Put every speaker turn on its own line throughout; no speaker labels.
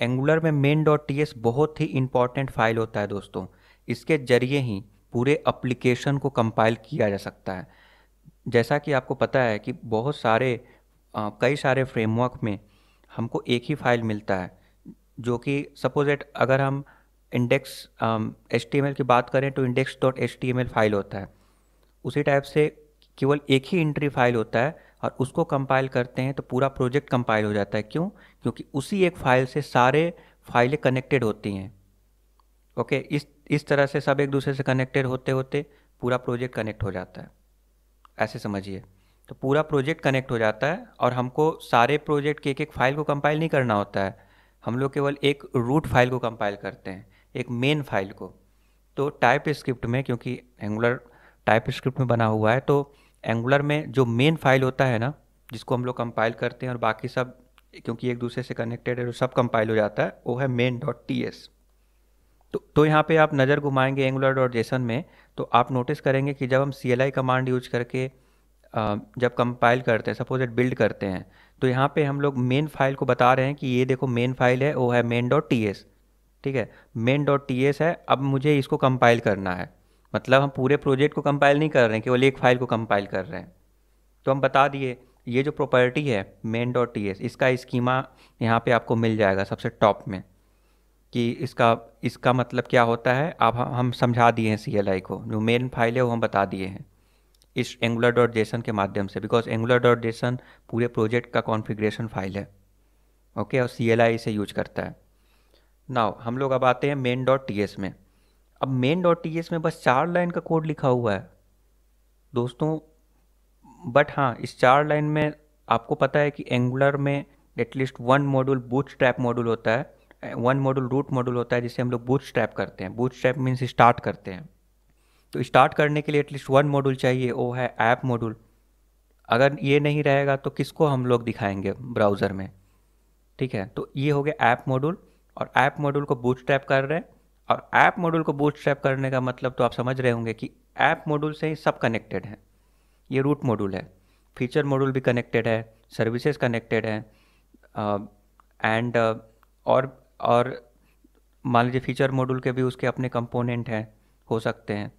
Angular में main dot T S बहुत ही important file होता है दोस्तों इसके जरिए ही पूरे अप्लीकेशन को कंपाइल किया जा सकता है जैसा कि आपको पता है कि बहुत सारे आ, कई सारे फ्रेमवर्क में हमको एक ही फाइल मिलता है जो कि सपोज एट अगर हम इंडेक्स एच टी की बात करें तो इंडेक्स डॉट एच फाइल होता है उसी टाइप से केवल एक ही इंट्री फाइल होता है और उसको कंपाइल करते हैं तो पूरा प्रोजेक्ट कंपाइल हो जाता है क्यों क्योंकि उसी एक फाइल से सारे फाइलें कनेक्टेड होती हैं ओके इस इस तरह से सब एक दूसरे से कनेक्टेड होते होते पूरा प्रोजेक्ट कनेक्ट हो जाता है ऐसे समझिए तो पूरा प्रोजेक्ट कनेक्ट हो जाता है और हमको सारे प्रोजेक्ट के एक एक फाइल को कंपाइल नहीं करना होता है हम लोग केवल एक रूट फाइल को कंपाइल करते हैं एक मेन फाइल को तो टाइप स्क्रिप्ट में क्योंकि एंगुलर टाइप स्क्रिप्ट में बना हुआ है तो एंगुलर में जो मेन फाइल होता है ना जिसको हम लोग कंपाइल करते हैं और बाकी सब क्योंकि एक दूसरे से कनेक्टेड है तो सब कंपाइल हो जाता है वो है मेन डॉट टी एस तो तो यहाँ पे आप नज़र घुमाएंगे एंगुलर डॉट जेसन में तो आप नोटिस करेंगे कि जब हम C L I command use करके जब कंपाइल करते हैं सपोज इट बिल्ड करते हैं तो यहाँ पे हम लोग मेन फाइल को बता रहे हैं कि ये देखो मेन फाइल है वो है मेन डॉट टी एस ठीक है मेन डॉट टी एस है अब मुझे इसको कंपाइल करना है मतलब हम पूरे प्रोजेक्ट को कंपाइल नहीं कर रहे हैं केवल एक फाइल को कंपाइल कर रहे हैं तो हम बता दिए ये जो प्रॉपर्टी है मेन डॉट टी एस इसका स्कीमा यहाँ पे आपको मिल जाएगा सबसे टॉप में कि इसका इसका मतलब क्या होता है आप हम समझा दिए हैं सी एल आई को जो मेन फाइल है वो हम बता दिए हैं इस एंगुलर डॉट जेसन के माध्यम से बिकॉज एंगुलर डॉट जेसन पूरे प्रोजेक्ट का कॉन्फ़िगरेशन फाइल है ओके और सी एल आई इसे यूज करता है नाउ हम लोग अब आते हैं मेन डॉट टी एस में अब मेन डॉट टी में बस चार लाइन का कोड लिखा हुआ है दोस्तों बट हाँ इस चार लाइन में आपको पता है कि एंगुलर में at least one module bootstrap module होता है वन मॉड्यूल रूट मॉड्यूल होता है जिसे हम लोग बूट स्ट्रैप करते हैं बूट स्ट्रैप मीन्स स्टार्ट करते हैं तो स्टार्ट करने के लिए एटलीस्ट वन मॉड्यूल चाहिए वो है ऐप मॉड्यूल अगर ये नहीं रहेगा तो किसको हम लोग दिखाएंगे ब्राउज़र में ठीक है तो ये हो गया ऐप मॉड्यूल और ऐप मॉड्यूल को बूट स्ट्रैप कर रहे हैं और ऐप मॉड्यूल को बूट करने का मतलब तो आप समझ रहे होंगे कि ऐप मॉड्यूल से ही सब कनेक्टेड है ये रूट मॉड्यूल है फीचर मॉड्यूल भी कनेक्टेड है सर्विसेज कनेक्टेड हैं एंड uh, uh, और और मान लीजिए फीचर मॉड्यूल के भी उसके अपने कंपोनेंट हैं हो सकते हैं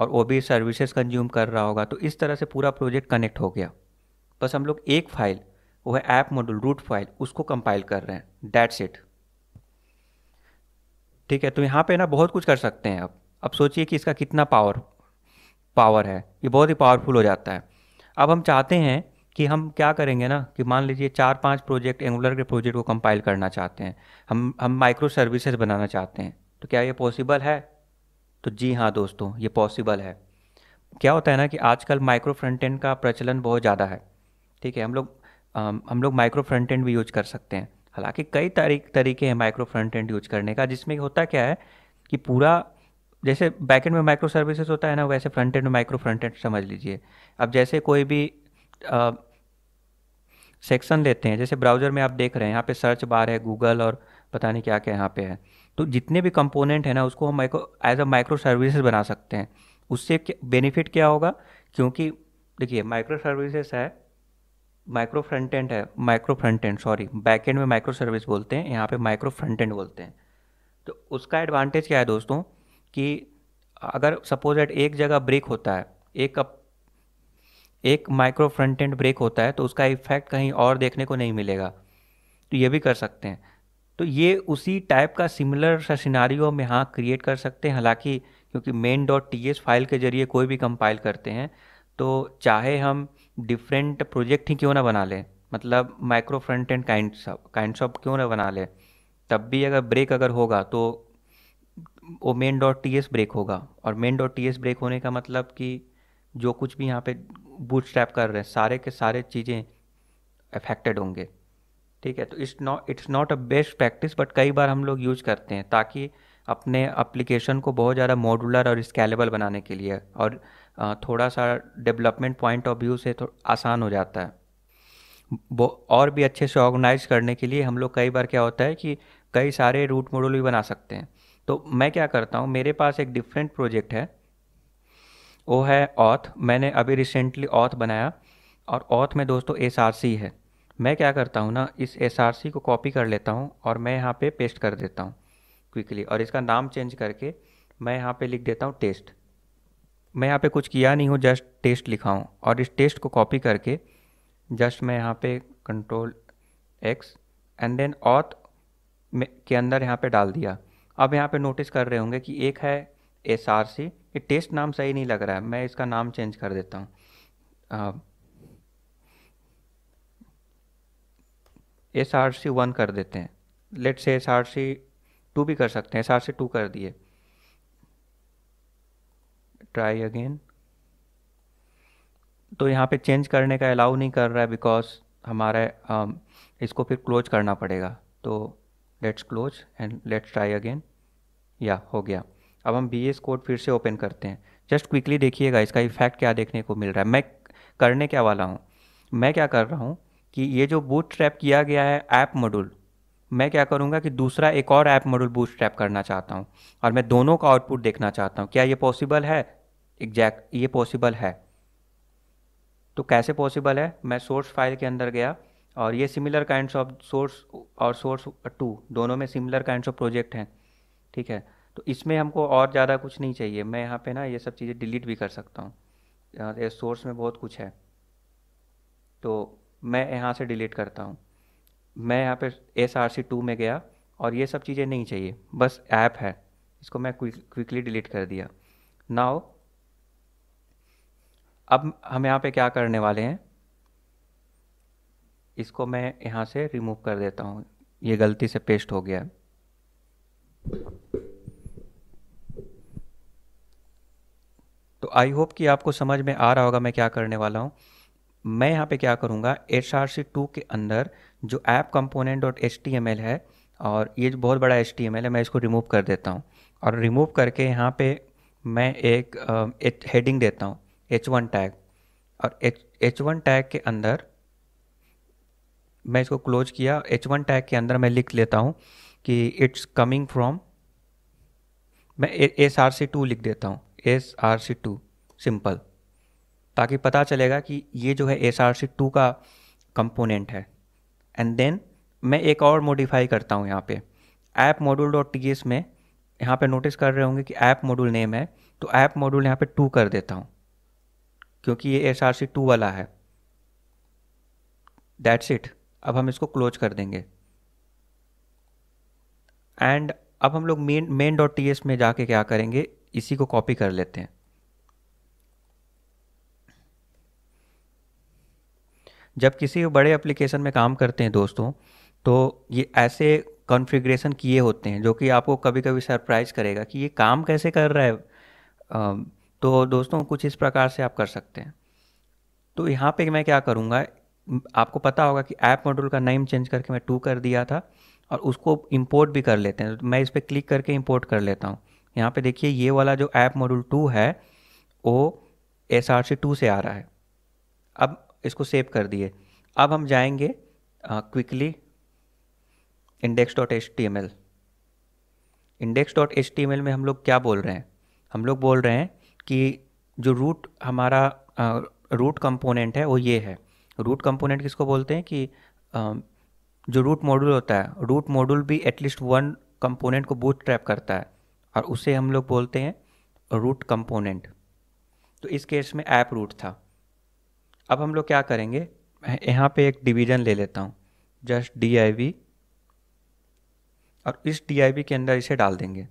और वो भी सर्विसेज कंज्यूम कर रहा होगा तो इस तरह से पूरा प्रोजेक्ट कनेक्ट हो गया बस हम लोग एक फाइल वो है ऐप मॉड्यूल रूट फाइल उसको कंपाइल कर रहे हैं डैट्स इट ठीक है तो यहाँ पे ना बहुत कुछ कर सकते हैं अब अब सोचिए कि इसका कितना पावर पावर है ये बहुत ही पावरफुल हो जाता है अब हम चाहते हैं कि हम क्या करेंगे ना कि मान लीजिए चार पांच प्रोजेक्ट एंगुलर के प्रोजेक्ट को कंपाइल करना चाहते हैं हम हम माइक्रो सर्विसेज बनाना चाहते हैं तो क्या ये पॉसिबल है तो जी हाँ दोस्तों ये पॉसिबल है क्या होता है ना कि आजकल माइक्रो फ्रंटेंड का प्रचलन बहुत ज़्यादा है ठीक है हम लोग हम लोग माइक्रो फ्रंट भी यूज कर सकते हैं हालांकि कई तारीख तरीके हैं माइक्रो फ्रंट एंड यूज करने का जिसमें होता क्या है कि पूरा जैसे बैकेंड में माइक्रो सर्विसेज होता है ना वैसे फ्रंट एंड में माइक्रो फ्रंट एंड समझ लीजिए अब जैसे कोई भी सेक्शन लेते हैं जैसे ब्राउज़र में आप देख रहे हैं यहाँ पे सर्च बार है गूगल और पता नहीं क्या क्या यहाँ पे है तो जितने भी कंपोनेंट है ना उसको हम micro as a micro services बना सकते हैं उससे बेनिफिट क्या होगा क्योंकि देखिए माइक्रो सर्विसेज है माइक्रो फ्रंट एंड है micro front end sorry back end में माइक्रो सर्विस बोलते हैं यहाँ पे माइक्रो फ्रंट एंड बोलते हैं तो उसका एडवांटेज क्या है दोस्तों कि अगर सपोज एट एक जगह ब्रेक होता है एक अप, एक माइक्रो फ्रंट एंड ब्रेक होता है तो उसका इफेक्ट कहीं और देखने को नहीं मिलेगा तो ये भी कर सकते हैं तो ये उसी टाइप का सिमिलर सा सिनारियो हम यहाँ क्रिएट कर सकते हैं हालांकि क्योंकि main dot T S file के ज़रिए कोई भी कंपाइल करते हैं तो चाहे हम डिफरेंट प्रोजेक्ट ही क्यों ना बना लें मतलब माइक्रो फ्रंट एंड काइंड सब काइंड ऑफ क्यों ना बना लें तब भी अगर ब्रेक अगर होगा तो वो main dot T S break होगा और main dot T S break होने का मतलब कि जो कुछ भी यहाँ पे बूट स्टैप कर रहे हैं सारे के सारे चीज़ें अफेक्टेड होंगे ठीक है तो it's not it's not a best practice but कई बार हम लोग यूज करते हैं ताकि अपने एप्लीकेशन को बहुत ज़्यादा मॉडुलर और स्केलेबल बनाने के लिए और थोड़ा सा डेवलपमेंट पॉइंट ऑफ व्यू से तो आसान हो जाता है वो और भी अच्छे से ऑर्गेनाइज करने के लिए हम लोग कई बार क्या होता है कि कई सारे रूट मॉडल भी बना सकते हैं तो मैं क्या करता हूँ मेरे पास एक डिफरेंट प्रोजेक्ट है वो है ऑथ मैंने अभी रिसेंटली ऑथ बनाया और ऑथ में दोस्तों एस है मैं क्या करता हूँ ना इस एस को कॉपी कर लेता हूँ और मैं यहाँ पे पेस्ट कर देता हूँ क्विकली और इसका नाम चेंज करके मैं यहाँ पे लिख देता हूँ टेस्ट मैं यहाँ पे कुछ किया नहीं हूँ जस्ट टेस्ट लिखा हूँ और इस टेस्ट को कॉपी करके जस्ट मैं यहाँ पे control X and then auth के अंदर यहाँ पे डाल दिया अब यहाँ पे नोटिस कर रहे होंगे कि एक है एस आर सी ये टेस्ट नाम सही नहीं लग रहा है मैं इसका नाम चेंज कर देता हूँ एस आर सी वन कर देते हैं let's S R C two भी कर सकते हैं एस आर सी टू कर दिए ट्राई अगेन तो यहाँ पे चेंज करने का अलाउ नहीं कर रहा है बिकॉज हमारा um, इसको फिर क्लोज करना पड़ेगा तो let's close and let's try again या हो गया अब हम बी एस कोड फिर से ओपन करते हैं जस्ट क्विकली देखिएगा इसका इफेक्ट क्या देखने को मिल रहा है मैं करने क्या वाला हूँ मैं क्या कर रहा हूँ कि ये जो बूट ट्रैप किया गया है ऐप मॉड्यूल मैं क्या करूँगा कि दूसरा एक और ऐप मॉड्यूल बूट ट्रैप करना चाहता हूँ और मैं दोनों का आउटपुट देखना चाहता हूँ क्या ये पॉसिबल है एग्जैक्ट ये पॉसिबल है तो कैसे पॉसिबल है मैं सोर्स फाइल के अंदर गया और ये सिमिलर काइंड ऑफ सोर्स और सोर्स टू दोनों में सिमिलर काइंड ऑफ प्रोजेक्ट हैं ठीक है तो इसमें हमको और ज़्यादा कुछ नहीं चाहिए मैं यहाँ पे ना ये सब चीज़ें डिलीट भी कर सकता हूँ ये सोर्स में बहुत कुछ है तो मैं यहाँ से डिलीट करता हूँ मैं यहाँ पे एस आर सी टू में गया और ये सब चीज़ें नहीं चाहिए बस ऐप है इसको मैं क्विकली डिलीट कर दिया नाउ अब हम यहाँ पे क्या करने वाले हैं इसको मैं यहाँ से रिमूव कर देता हूँ ये गलती से पेस्ट हो गया तो आई होप कि आपको समझ में आ रहा होगा मैं क्या करने वाला हूँ मैं यहाँ पे क्या करूँगा एच आर सी टू के अंदर जो app component dot H T M L है और ये जो बहुत बड़ा एच टी एम एल है मैं इसको रिमूव कर देता हूँ और रिमूव करके यहाँ पे मैं एक हेडिंग देता हूँ एच वन टैग और एच एच वन टैग के अंदर मैं इसको क्लोज किया एच वन टैग के अंदर मैं लिख लेता हूँ कि इट्स कमिंग फ्रॉम मैं एस आर सी टू लिख देता हूँ S R C two simple ताकि पता चलेगा कि ये जो है एस आर सी टू का कंपोनेंट है एंड देन मैं एक और मॉडिफाई करता हूँ यहाँ पे app module dot T S में यहाँ पे नोटिस कर रहे होंगे कि ऐप मॉड्यूल नेम है तो ऐप मॉड्यूल यहाँ पे टू कर देता हूँ क्योंकि ये एस आर सी टू वाला है दैट्स इट अब हम इसको क्लोज कर देंगे एंड अब हम लोग main main dot T S में जाके क्या करेंगे इसी को कॉपी कर लेते हैं जब किसी बड़े एप्लीकेशन में काम करते हैं दोस्तों तो ये ऐसे कॉन्फ़िगरेशन किए होते हैं जो कि आपको कभी कभी सरप्राइज करेगा कि ये काम कैसे कर रहा है तो दोस्तों कुछ इस प्रकार से आप कर सकते हैं तो यहाँ पे मैं क्या करूँगा आपको पता होगा कि ऐप मॉड्यूल का नेम चेंज करके मैं टू कर दिया था और उसको इम्पोर्ट भी कर लेते हैं तो मैं इस पर क्लिक करके इम्पोर्ट कर लेता हूँ यहाँ पे देखिए ये वाला जो ऐप मॉड्यूल टू है वो एस आर सी टू से आ रहा है अब इसको सेव कर दिए अब हम जाएंगे quickly index dot H T M L index dot H T M L में हम लोग क्या बोल रहे हैं हम लोग बोल रहे हैं कि जो रूट हमारा रूट कंपोनेंट है वो ये है रूट कंपोनेंट किसको बोलते हैं कि आ, जो रूट मॉड्यूल होता है रूट मॉड्यूल भी एटलीस्ट वन कंपोनेंट को बूट ट्रैप करता है और उसे हम लोग बोलते हैं रूट कंपोनेंट तो इस केस में ऐप रूट था अब हम लोग क्या करेंगे यहाँ पे एक डिवीजन ले लेता हूँ जस्ट डी और इस डी के अंदर इसे डाल देंगे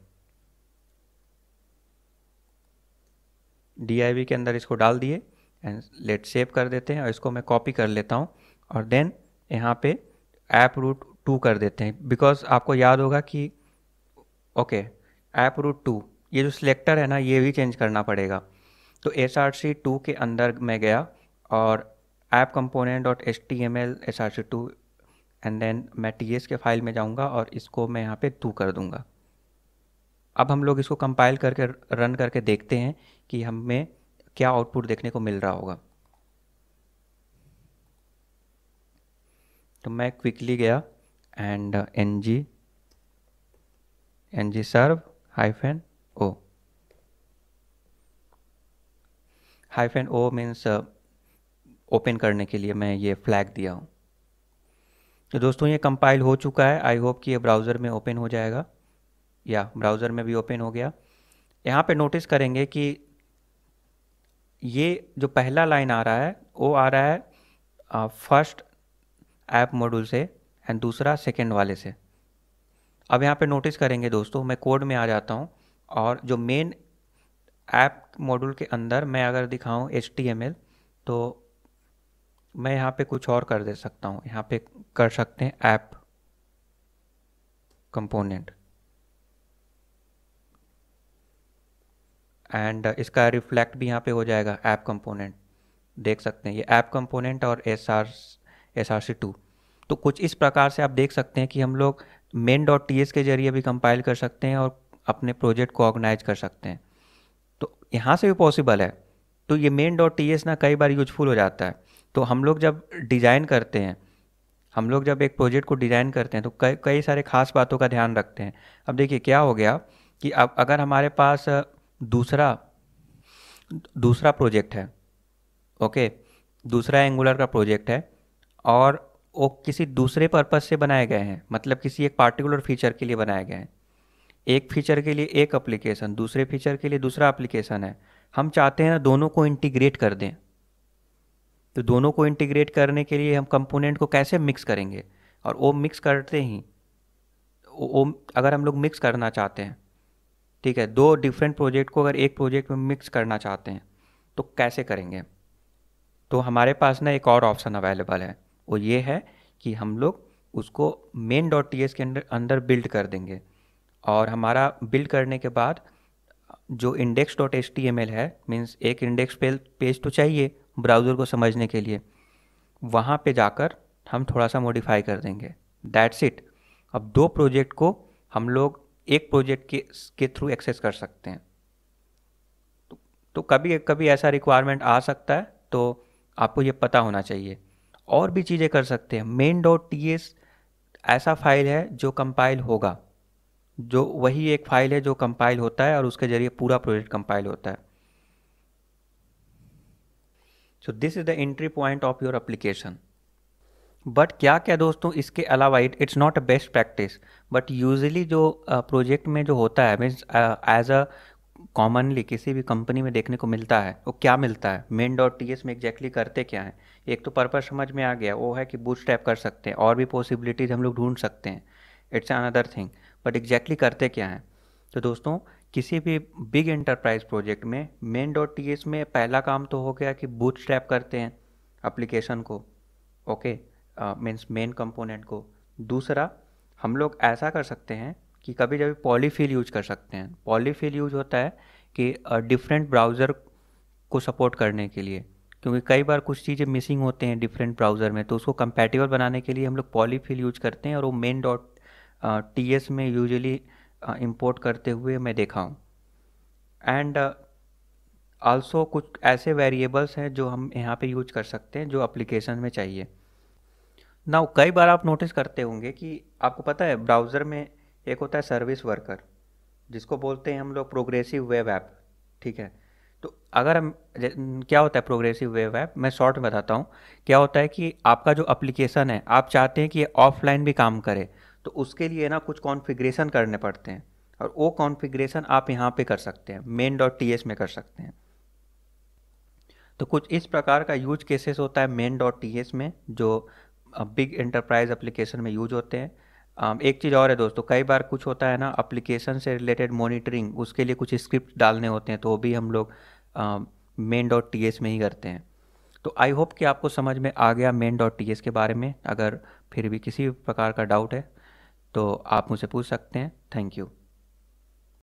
डी के अंदर इसको डाल दिए एंड लेट सेव कर देते हैं और इसको मैं कॉपी कर लेता हूँ और देन यहाँ पे ऐप रूट टू कर देते हैं बिकॉज आपको याद होगा कि ओके ऐप रूट टू ये जो सिलेक्टर है ना ये भी चेंज करना पड़ेगा तो एस आर सी टू के अंदर मैं गया और app component dot S T M L S R C two and then मैं टी एस के फाइल में जाऊँगा और इसको मैं यहाँ पे टू कर दूँगा अब हम लोग इसको कंपाइल करके रन करके देखते हैं कि हमें क्या आउटपुट देखने को मिल रहा होगा तो मैं क्विकली गया and N G N G serve hyphen O hyphen O means open करने के लिए मैं ये फ्लैग दिया हूँ तो दोस्तों ये कंपाइल हो चुका है आई होप कि ये ब्राउज़र में ओपन हो जाएगा या ब्राउज़र में भी ओपन हो गया यहाँ पे नोटिस करेंगे कि ये जो पहला लाइन आ रहा है वो आ रहा है फर्स्ट ऐप मॉड्यूल से एंड दूसरा सेकेंड वाले से अब यहाँ पे नोटिस करेंगे दोस्तों मैं कोड में आ जाता हूँ और जो मेन ऐप मॉड्यूल के अंदर मैं अगर दिखाऊँ एच तो मैं यहाँ पे कुछ और कर दे सकता हूँ यहाँ पे कर सकते हैं ऐप कंपोनेंट एंड uh, इसका रिफ्लेक्ट भी यहाँ पे हो जाएगा ऐप कंपोनेंट देख सकते हैं ये ऐप कंपोनेंट और S R S R C two तो कुछ इस प्रकार से आप देख सकते हैं कि हम लोग मेन डॉट टी एस के जरिए भी कंपाइल कर सकते हैं और अपने प्रोजेक्ट को ऑर्गेनाइज कर सकते हैं तो यहाँ से भी पॉसिबल है तो ये मेन डॉट टी एस ना कई बार यूजफुल हो जाता है तो हम लोग जब डिज़ाइन करते हैं हम लोग जब एक प्रोजेक्ट को डिज़ाइन करते हैं तो कई कई सारे खास बातों का ध्यान रखते हैं अब देखिए क्या हो गया कि अब अगर हमारे पास दूसरा दूसरा प्रोजेक्ट है ओके दूसरा एंगुलर का प्रोजेक्ट है और वो किसी दूसरे पर्पज़ से बनाए गए हैं मतलब किसी एक पार्टिकुलर फीचर के लिए बनाए गए हैं एक फीचर के लिए एक एप्लीकेशन दूसरे फीचर के लिए दूसरा एप्लीकेशन है हम चाहते हैं ना दोनों को इंटीग्रेट कर दें तो दोनों को इंटीग्रेट करने के लिए हम कंपोनेंट को कैसे मिक्स करेंगे और वो मिक्स करते ही वो अगर हम लोग मिक्स करना चाहते हैं ठीक है दो डिफरेंट प्रोजेक्ट को अगर एक प्रोजेक्ट में मिक्स करना चाहते हैं तो कैसे करेंगे तो हमारे पास ना एक और ऑप्शन अवेलेबल है वो ये है कि हम लोग उसको मेन डॉट टी के अंदर अंदर बिल्ड कर देंगे और हमारा बिल्ड करने के बाद जो index dot H T M L है मीन्स एक इंडेक्स पेज तो चाहिए ब्राउज़र को समझने के लिए वहाँ पे जाकर हम थोड़ा सा मॉडिफाई कर देंगे दैट्स इट अब दो प्रोजेक्ट को हम लोग एक प्रोजेक्ट के के थ्रू एक्सेस कर सकते हैं तो, तो कभी कभी ऐसा रिक्वायरमेंट आ सकता है तो आपको ये पता होना चाहिए और भी चीज़ें कर सकते हैं मेन डॉट टी एस ऐसा फाइल है जो कंपाइल होगा जो वही एक फाइल है जो कंपाइल होता है और उसके ज़रिए पूरा प्रोजेक्ट कंपाइल होता है so this is the entry point of your application but क्या क्या दोस्तों इसके अलावा it it's not a best practice but usually जो प्रोजेक्ट में जो होता है मीन्स एज अ कॉमनली किसी भी कंपनी में देखने को मिलता है वो क्या मिलता है मेन डॉट टी एस में एग्जैक्टली करते क्या है एक तो पर्पज समझ में आ गया वो है कि बूट स्टैप कर सकते हैं और भी पॉसिबिलिटीज हम लोग ढूंढ सकते हैं it's another thing but exactly करते क्या हैं तो दोस्तों किसी भी बिग एंटरप्राइज प्रोजेक्ट में मेन डॉट टी एस में पहला काम तो हो गया कि बूट स्टैप करते हैं अप्लीकेशन को okay okay? Means main component को दूसरा हम लोग ऐसा कर सकते हैं कि कभी जब पॉलीफिल यूज कर सकते हैं पॉलीफिल यूज होता है कि डिफरेंट ब्राउज़र को सपोर्ट करने के लिए क्योंकि कई बार कुछ चीज़ें मिसिंग होते हैं डिफरेंट ब्राउज़र में तो उसको कंपेटिबल बनाने के लिए हम लोग पॉलीफिल यूज करते हैं और वो मेन डॉट टी एस में यूजली इम्पोर्ट करते हुए मैं देखा हूँ एंड आल्सो कुछ ऐसे वेरिएबल्स हैं जो हम यहाँ पे यूज कर सकते हैं जो अप्लीकेशन में चाहिए ना कई बार आप नोटिस करते होंगे कि आपको पता है ब्राउज़र में एक होता है सर्विस वर्कर जिसको बोलते हैं हम लोग प्रोग्रेसिव वेब ऐप ठीक है तो अगर हम क्या होता है प्रोग्रेसिव वेब ऐप मैं शॉर्ट में बताता हूँ क्या होता है कि आपका जो अप्लीकेशन है आप चाहते हैं कि ये ऑफलाइन भी काम करे तो उसके लिए ना कुछ कॉन्फ़िगरेशन करने पड़ते हैं और वो कॉन्फ़िगरेशन आप यहाँ पे कर सकते हैं मेन डॉट टी में कर सकते हैं तो कुछ इस प्रकार का यूज केसेस होता है मेन डॉट टी में जो बिग इंटरप्राइज एप्लीकेशन में यूज होते हैं एक चीज़ और है दोस्तों कई बार कुछ होता है ना एप्लीकेशन से रिलेटेड मॉनिटरिंग उसके लिए कुछ स्क्रिप्ट डालने होते हैं तो वो भी हम लोग मेन डॉट टी एस में ही करते हैं तो आई होप कि आपको समझ में आ गया मेन डॉट टी एस के बारे में अगर फिर भी किसी प्रकार का डाउट है तो आप मुझसे पूछ सकते हैं थैंक यू